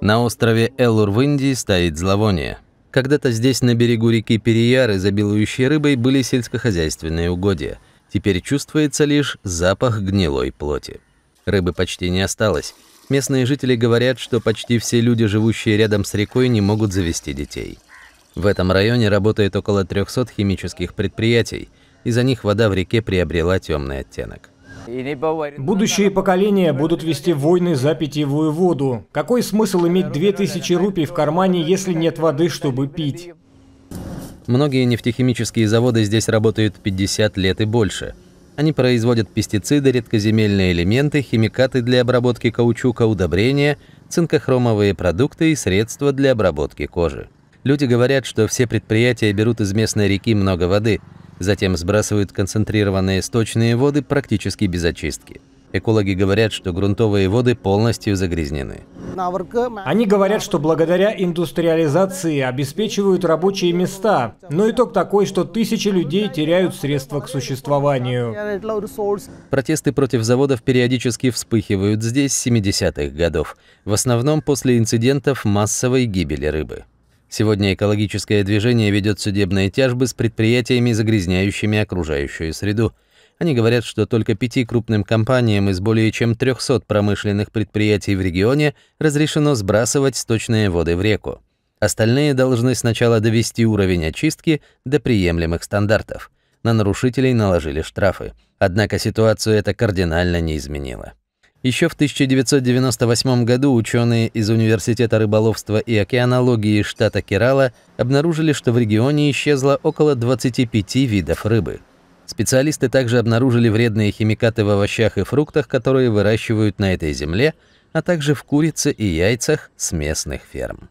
На острове Эллур в Индии стоит зловоние. Когда-то здесь, на берегу реки Переяры, забилующей рыбой, были сельскохозяйственные угодья. Теперь чувствуется лишь запах гнилой плоти. Рыбы почти не осталось. Местные жители говорят, что почти все люди, живущие рядом с рекой, не могут завести детей. В этом районе работает около 300 химических предприятий. Из-за них вода в реке приобрела темный оттенок. Будущие поколения будут вести войны за питьевую воду. Какой смысл иметь 2000 рупий в кармане, если нет воды, чтобы пить? Многие нефтехимические заводы здесь работают 50 лет и больше. Они производят пестициды, редкоземельные элементы, химикаты для обработки каучука, удобрения, цинкохромовые продукты и средства для обработки кожи. Люди говорят, что все предприятия берут из местной реки много воды – Затем сбрасывают концентрированные сточные воды практически без очистки. Экологи говорят, что грунтовые воды полностью загрязнены. Они говорят, что благодаря индустриализации обеспечивают рабочие места, но итог такой, что тысячи людей теряют средства к существованию. Протесты против заводов периодически вспыхивают здесь с 70-х годов, в основном после инцидентов массовой гибели рыбы. Сегодня экологическое движение ведет судебные тяжбы с предприятиями, загрязняющими окружающую среду. Они говорят, что только пяти крупным компаниям из более чем 300 промышленных предприятий в регионе разрешено сбрасывать сточные воды в реку. Остальные должны сначала довести уровень очистки до приемлемых стандартов. На нарушителей наложили штрафы. Однако ситуацию это кардинально не изменило. Еще в 1998 году ученые из Университета рыболовства и океанологии штата Керала обнаружили, что в регионе исчезло около 25 видов рыбы. Специалисты также обнаружили вредные химикаты в овощах и фруктах, которые выращивают на этой земле, а также в курице и яйцах с местных ферм.